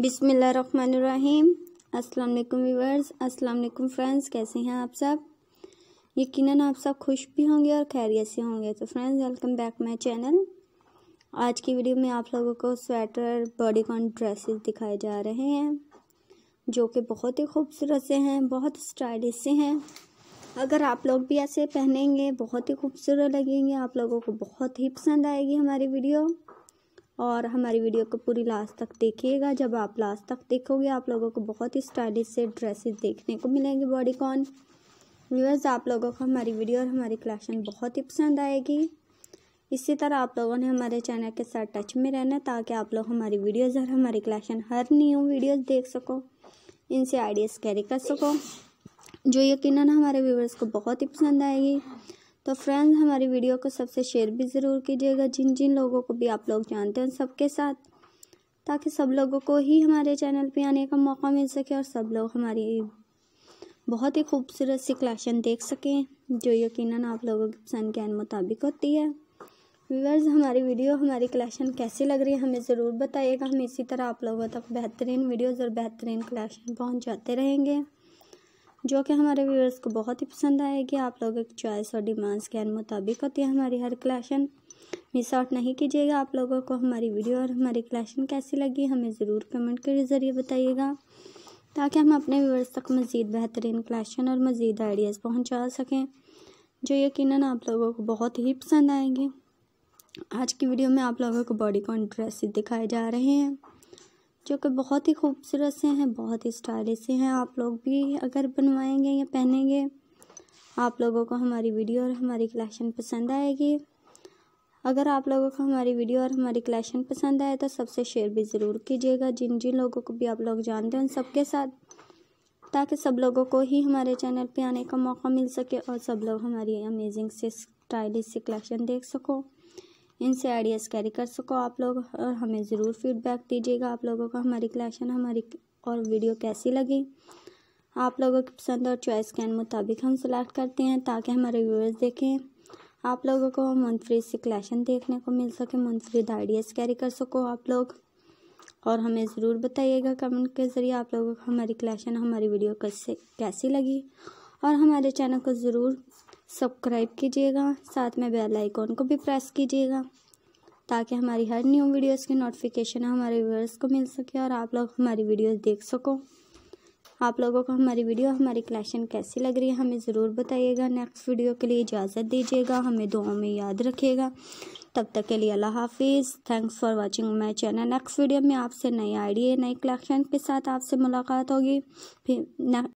बिसमीम अस्सलाम वीवर्स अस्सलाम फ्रेंड्स कैसे हैं आप सब यकीनन आप सब खुश भी होंगे और खैरियत से होंगे तो friends welcome back my channel आज की वीडियो में आप लोगों को स्वेटर बॉडीकॉन ड्रेसेस दिखाए जा रहे हैं जो कि बहुत ही खूबसूरत से हैं बहुत स्टाइलिश से हैं अगर आप लोग भी ऐसे पहनेंगे बहुत ही खूबसूरत लगेंगे आप लोगों को बहुत ही पसंद आएगी हमारी वीडियो और हमारी वीडियो को पूरी लास्ट तक देखिएगा जब आप लास्ट तक देखोगे आप लोगों को बहुत ही स्टाइलिश से ड्रेसेस देखने को मिलेंगे बॉडी कॉन व्यूअर्स आप लोगों को हमारी वीडियो और हमारी कलेक्शन बहुत ही पसंद आएगी इसी तरह आप लोगों ने हमारे चैनल के साथ टच में रहना ताकि आप लोग हमारी वीडियोज़ और हमारी कलेक्शन हर न्यू वीडियोज़ देख सको इनसे आइडियाज़ कैरी कर सको जो यकीनन हमारे व्यूवर्स को बहुत ही पसंद आएगी तो फ्रेंड्स हमारी वीडियो को सबसे शेयर भी ज़रूर कीजिएगा जिन जिन लोगों को भी आप लोग जानते हैं सबके साथ ताकि सब लोगों को ही हमारे चैनल पे आने का मौका मिल सके और सब लोग हमारी बहुत ही खूबसूरत सी कलेक्शन देख सकें जो यकीनन आप लोगों की पसंद के मुताबिक होती है व्यूवर्स हमारी वीडियो हमारी कलेक्शन कैसी लग रही है हमें ज़रूर बताइएगा हम इसी तरह आप लोगों तक बेहतरीन वीडियोज़ और बेहतरीन कलेक्शन पहुँचाते रहेंगे जो कि हमारे व्यूअर्स को बहुत ही पसंद आएगी आप लोगों की चॉइस और डिमांड्स के मुताबिक होती है हमारी हर कलेक्शन मिस आउट नहीं कीजिएगा आप लोगों को हमारी वीडियो और हमारी कलेक्शन कैसी लगी हमें ज़रूर कमेंट के ज़रिए बताइएगा ताकि हम अपने व्यूअर्स तक मज़ीद बेहतरीन कलेक्शन और मज़ीद आइडियाज़ पहुँचा सकें जो यकीनन आप लोगों को बहुत ही पसंद आएंगे आज की वीडियो में आप लोगों को बॉडी कॉन ड्रेसेस दिखाए जा रहे हैं जो कि बहुत ही खूबसूरत से हैं बहुत ही स्टाइलिश से हैं आप लोग भी अगर बनवाएंगे या पहनेंगे आप लोगों को हमारी वीडियो और हमारी कलेक्शन पसंद आएगी अगर आप लोगों को हमारी वीडियो और हमारी कलेक्शन पसंद आए तो सबसे शेयर भी ज़रूर कीजिएगा जिन जिन लोगों को भी आप लोग जानते हैं उन सबके साथ ताकि सब लोगों को ही हमारे चैनल पे आने का मौका मिल सके और सब लोग हमारी अमेजिंग से स्टाइलिश से कलेक्शन देख सको इनसे आइडियाज़ कैरी कर सको आप लोग और हमें ज़रूर फीडबैक दीजिएगा आप लोगों को हमारी कलेक्शन हमारी और वीडियो कैसी लगी आप लोगों की पसंद और चॉइस के मुताबिक हम सेलेक्ट करते हैं ताकि हमारे व्यूअर्स देखें आप लोगों को मुनफरद से कलेक्शन देखने को मिल सके मुनफरद आइडियाज़ कैरी कर सको आप लोग और हमें ज़रूर बताइएगा कमेंट के ज़रिए आप लोगों को हमारी कलेक्शन हमारी वीडियो कैसे कैसी लगी और हमारे चैनल को ज़रूर सब्सक्राइब कीजिएगा साथ में बेल आइकॉन को भी प्रेस कीजिएगा ताकि हमारी हर न्यू वीडियोस की नोटिफिकेशन हमारे व्यूअर्स को मिल सके और आप लोग हमारी वीडियोस देख सको आप लोगों को हमारी वीडियो हमारी कलेक्शन कैसी लग रही है हमें ज़रूर बताइएगा नेक्स्ट वीडियो के लिए इजाज़त दीजिएगा हमें दुआओं में याद रखिएगा तब तक के लिए अल्लाह हाफिज़ thanks for watching my channel next video में आपसे नए आइडिया नए कलेक्शन के साथ आपसे मुलाकात होगी फिर